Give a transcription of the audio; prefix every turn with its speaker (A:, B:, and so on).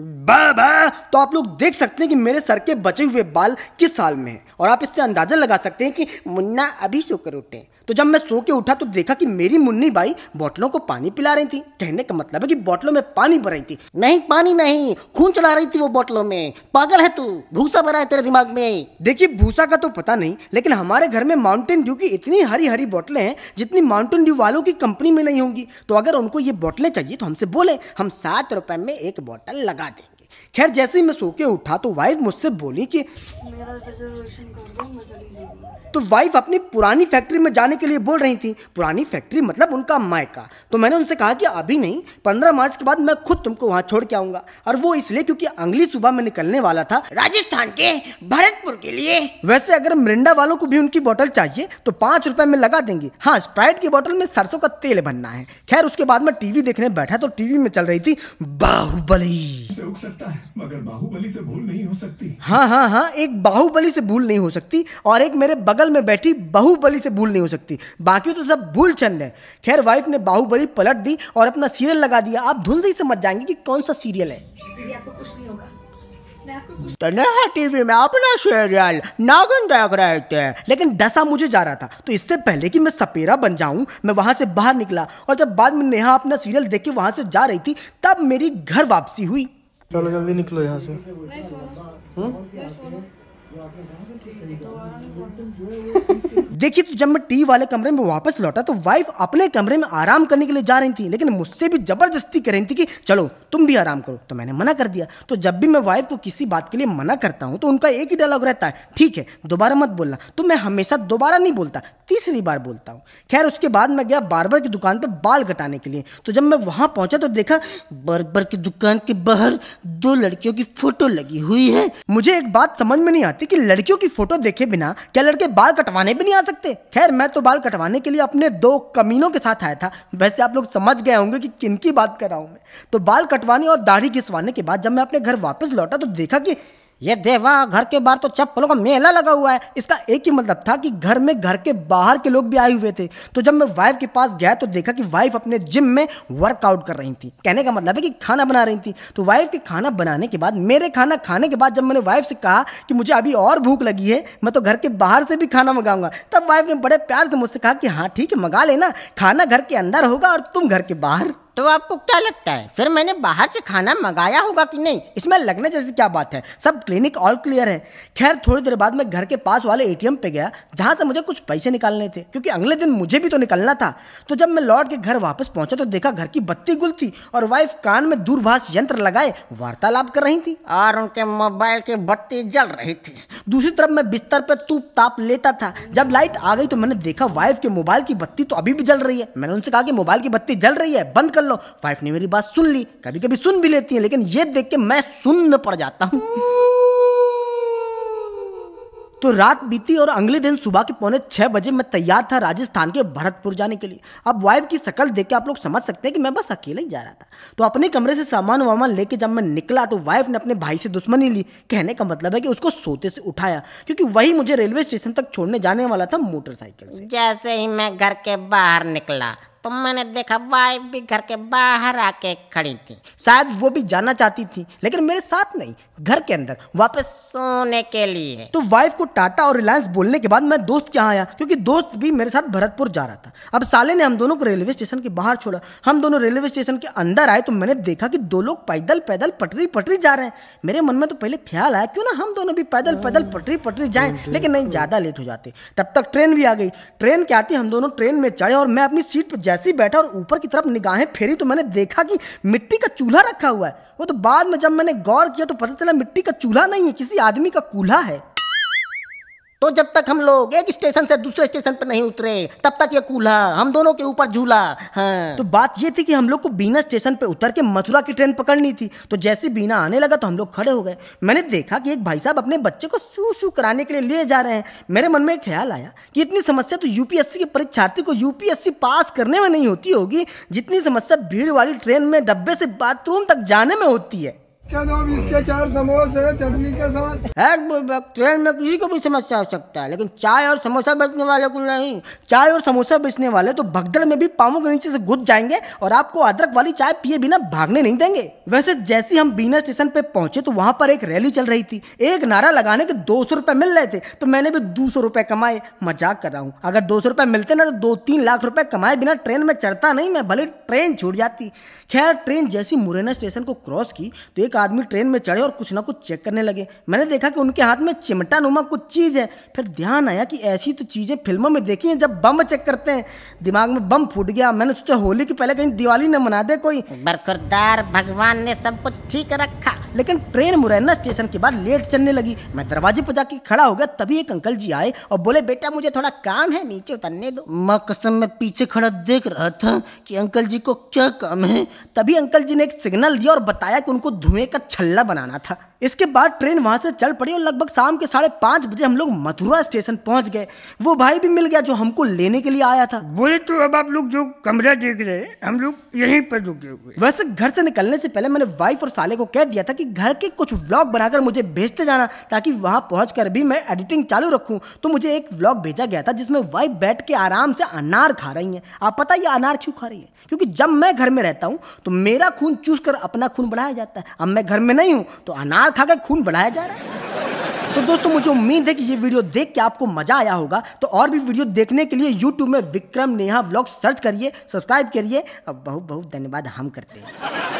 A: बाबा तो आप लोग देख सकते हैं कि मेरे सर के बचे हुए बाल किस साल में हैं और आप इससे अंदाज़ा लगा सकते हैं कि मुन्ना अभी सोकर उठे तो जब मैं सो के उठा तो देखा कि मेरी मुन्नी भाई बोतलों को पानी पिला रही थी कहने का मतलब है कि बोतलों में पानी भर रही थी नहीं पानी नहीं खून चला रही थी वो बोतलों में पागल है तू भूसा भरा है तेरे दिमाग में देखिए भूसा का तो पता नहीं लेकिन हमारे घर में माउंटेन ड्यू की इतनी हरी हरी बोतलें हैं जितनी माउंटेन ड्यू वालों की कंपनी में नहीं होंगी तो अगर उनको ये बोतलें चाहिए तो हमसे बोले हम सात रुपए में एक बोतल लगा nothing. खैर जैसे ही मैं सो के उठा तो वाइफ मुझसे बोली कि तो वाइफ अपनी पुरानी फैक्ट्री में जाने के लिए बोल रही थी पुरानी फैक्ट्री मतलब उनका मायका तो मैंने उनसे कहा कि अभी नहीं पंद्रह मार्च के बाद मैं खुद तुमको वहाँ छोड़ के आऊंगा और वो इसलिए क्योंकि अगली सुबह में निकलने वाला था राजस्थान के भरतपुर के लिए वैसे अगर मिरिंडा वालों को भी उनकी बोतल चाहिए तो पांच रुपए में लगा देंगी हाँ स्प्राइट की बोतल में सरसों का तेल बनना है खैर उसके बाद में टीवी देखने बैठा तो टीवी में चल रही थी बाहुबली सकता है मगर बाहुबली से भूल नहीं हो सकती हाँ हाँ हाँ एक बाहुबली से भूल नहीं हो सकती और एक मेरे बगल में बैठी बाहुबली से भूल नहीं हो सकती बाकी तो सब भूल छंद है खैर वाइफ ने बाहुबली पलट दी और अपना सीरियल लगा दिया आप धुन से ही समझ जाएंगे कि कौन सा सीरियल है तनहा टीवी में अपना सीरियल नागन देख रहे थे लेकिन दशा मुझे जा रहा था तो इससे पहले कि मैं सपेरा बन जाऊं मैं वहां से बाहर निकला और जब बाद में नेहा अपना सीरियल देख के वहां से जा रही थी तब मेरी घर वापसी हुई चलो जल्दी निकलो यहाँ से हम्म? देखिए तो जब मैं टी वाले कमरे में वापस लौटा तो वाइफ अपने कमरे में आराम करने के लिए जा रही थी लेकिन मुझसे भी जबरदस्ती कर रही थी कि चलो तुम भी आराम करो तो मैंने मना कर दिया तो जब भी मैं वाइफ को किसी बात के लिए मना करता हूँ तो उनका एक ही डायलॉग रहता है ठीक है दोबारा मत बोलना तो मैं हमेशा दोबारा नहीं बोलता तीसरी बार बोलता हूँ खैर उसके बाद मैं गया बार्बर की दुकान पर बाल कटाने के लिए तो जब मैं वहाँ पहुंचा तो देखा बार्बर की दुकान के बाहर दो लड़कियों की फोटो लगी हुई है मुझे एक बात समझ में नहीं आती जाती कि लड़कियों की फोटो देखे बिना क्या लड़के बाल कटवाने भी नहीं आ सकते खैर मैं तो बाल कटवाने के लिए अपने दो कमीनों के साथ आया था वैसे आप लोग समझ गए होंगे कि किन की बात कर रहा हूं मैं तो बाल कटवाने और दाढ़ी घिसवाने के बाद जब मैं अपने घर वापस लौटा तो देखा कि ये देवा घर के बाहर तो चप्पलों का मेला लगा हुआ है इसका एक ही मतलब था कि घर में घर के बाहर के लोग भी आए हुए थे तो जब मैं वाइफ के पास गया तो देखा कि वाइफ अपने जिम में वर्कआउट कर रही थी कहने का मतलब है कि खाना बना रही थी तो वाइफ के खाना बनाने के बाद मेरे खाना खाने के बाद जब मैंने वाइफ से कहा कि मुझे अभी और भूख लगी है मैं तो घर के बाहर से भी खाना मंगाऊंगा तब वाइफ ने बड़े प्यार से मुझसे कहा कि हाँ ठीक है मंगा लेना खाना घर के अंदर होगा और तुम घर के बाहर तो आपको क्या लगता है फिर मैंने बाहर से खाना मंगाया होगा कि नहीं इसमें लगने जैसी क्या बात है सब क्लिनिक ऑल क्लियर है खैर थोड़ी देर बाद मैं घर के पास वाले ए पे गया जहाँ से मुझे कुछ पैसे निकालने थे क्योंकि अगले दिन मुझे भी तो निकलना था तो जब मैं लौट के घर वापस पहुंचा तो देखा घर की बत्ती गुल थी और वाइफ कान में दूरभाष यंत्र लगाए वार्तालाप कर रही थी और उनके मोबाइल की बत्ती जल रही थी दूसरी तरफ मैं बिस्तर पर तूप ताप लेता था जब लाइट आ गई तो मैंने देखा वाइफ के मोबाइल की बत्ती तो अभी भी जल रही है मैंने उनसे कहा कि मोबाइल की बत्ती जल रही है बंद कर लो वाइफ ने मेरी बात सुन ली कभी कभी सुन भी लेती है लेकिन ये देख के मैं सुन्न पड़ जाता हूँ तो रात बीती और अगले दिन सुबह के पौने छः बजे मैं तैयार था राजस्थान के भरतपुर जाने के लिए अब वाइफ की शकल देख के आप लोग समझ सकते हैं कि मैं बस अकेला ही जा रहा था तो अपने कमरे से सामान वामान लेके जब मैं निकला तो वाइफ ने अपने भाई से दुश्मनी ली कहने का मतलब है कि उसको सोते से उठाया क्योंकि वही मुझे रेलवे स्टेशन तक छोड़ने जाने वाला था मोटरसाइकिल से जैसे ही मैं घर के बाहर निकला तो मैंने देखा वाइफ भी घर के बाहर आके खड़ी थी शायद वो भी जाना चाहती थी लेकिन मेरे साथ नहीं घर के अंदर वापस सोने के लिए तो वाइफ को टाटा और रिलायंस बोलने के बाद मैं दोस्त यहाँ आया क्योंकि दोस्त भी मेरे साथ भरतपुर जा रहा था अब साले ने हम दोनों को रेलवे स्टेशन के बाहर छोड़ा हम दोनों रेलवे स्टेशन के अंदर आए तो मैंने देखा कि दो लोग पैदल पैदल पटरी पटरी जा रहे हैं मेरे मन में तो पहले ख्याल आया क्यों ना हम दोनों भी पैदल पैदल हम्म। पटरी पटरी जाए लेकिन नहीं ज़्यादा लेट हो जाते तब तक ट्रेन भी आ गई ट्रेन क्या आती हम दोनों ट्रेन में चढ़े और मैं अपनी सीट पर जैसे ही बैठा और ऊपर की तरफ निगाहें फेरी तो मैंने देखा कि मिट्टी का चूल्हा रखा हुआ है वो तो बाद में जब मैंने गौर किया तो पता चला मिट्टी का चूल्हा नहीं है किसी आदमी का कूल्हा है तो जब तक हम लोग एक स्टेशन से दूसरे स्टेशन पर नहीं उतरे तब तक ये कूल्हा हम दोनों के ऊपर झूला हाँ। तो बात ये थी कि हम लोग को बीना स्टेशन पर उतर के मथुरा की ट्रेन पकड़नी थी तो जैसे बीना आने लगा तो हम लोग खड़े हो गए मैंने देखा कि एक भाई साहब अपने बच्चे को सू सू कराने के लिए ले जा रहे हैं मेरे मन में एक ख्याल आया कि इतनी समस्या तो यूपीएससी के परीक्षार्थी को यूपीएससी पास करने में नहीं होती होगी जितनी समस्या भीड़ वाली ट्रेन में डब्बे से बाथरूम तक जाने में होती है क्या इसके चार समोसे चटनी के साथ ट्रेन में किसी को भी समस्या हो सकता है लेकिन चाय और समोसा बेचने वाले को नहीं चाय और समोसा बेचने वाले तो भगदड़ में भी पामों के नीचे से घुस जाएंगे और आपको अदरक वाली चाय पिए बिना भागने नहीं देंगे वैसे जैसे हम बीना स्टेशन पे पहुंचे तो वहां पर एक रैली चल रही थी एक नारा लगाने के दो सौ रूपए मिल रहे थे तो मैंने भी दो सौ रुपए कमाए मजाक कर रहा हूँ अगर दो सौ रुपए मिलते ना तो दो तीन लाख रुपए कमाए बिना ट्रेन में चढ़ता नहीं मैं भले ट्रेन छूट जाती खैर ट्रेन जैसी मुरैना स्टेशन को क्रॉस की तो एक आदमी ट्रेन में चढ़े और कुछ ना कुछ चेक करने लगे मैंने देखा कि उनके हाथ में चिमटा नुमा कुछ चीज़ है फिर ध्यान आया कि ऐसी तो चीज़ें फिल्मों में देखी हैं जब बम चेक करते हैं दिमाग में बम फूट गया मैंने सोचा होली के पहले कहीं दिवाली न मना दे कोई बरकरदार भगवान ने सब कुछ ठीक रखा लेकिन ट्रेन मुरैना स्टेशन के बाद लेट चलने लगी मैं दरवाजे पर जाके खड़ा हो गया तभी एक अंकल जी आए और बोले बेटा मुझे थोड़ा काम है नीचे उतरने दो मैं कसम में पीछे खड़ा देख रहा था कि अंकल जी को क्या काम है तभी अंकल जी ने एक सिग्नल दिया और बताया कि उनको धुएं का छल्ला बनाना था इसके बाद ट्रेन वहाँ से चल पड़ी और लगभग शाम के साढ़े पाँच बजे हम लोग मथुरा स्टेशन पहुँच गए वो भाई भी मिल गया जो हमको लेने के लिए आया था बोले तो अब आप लोग जो कमरा देख रहे हैं हम लोग यहीं पर रुके हुए वैसे घर से निकलने से पहले मैंने वाइफ और साले को कह दिया था कि घर के कुछ व्लॉग बनाकर मुझे भेजते जाना ताकि वहाँ पहुँच भी मैं एडिटिंग चालू रखूँ तो मुझे एक व्लॉग भेजा गया था जिसमें वाइफ बैठ के आराम से अनार खा रही है आप पता ये अनार क्यों खा रही है क्योंकि जब मैं घर में रहता हूँ तो मेरा खून चूस कर अपना खून बढ़ाया जाता है अब मैं घर में नहीं हूँ तो अनार खा खा कर खून बढ़ाया जा रहा है तो दोस्तों मुझे उम्मीद है कि ये वीडियो देख के आपको मजा आया होगा तो और भी वीडियो देखने के लिए यूट्यूब में विक्रम नेहा ब्लॉग सर्च करिए सब्सक्राइब करिए बहुत बहुत धन्यवाद हम करते हैं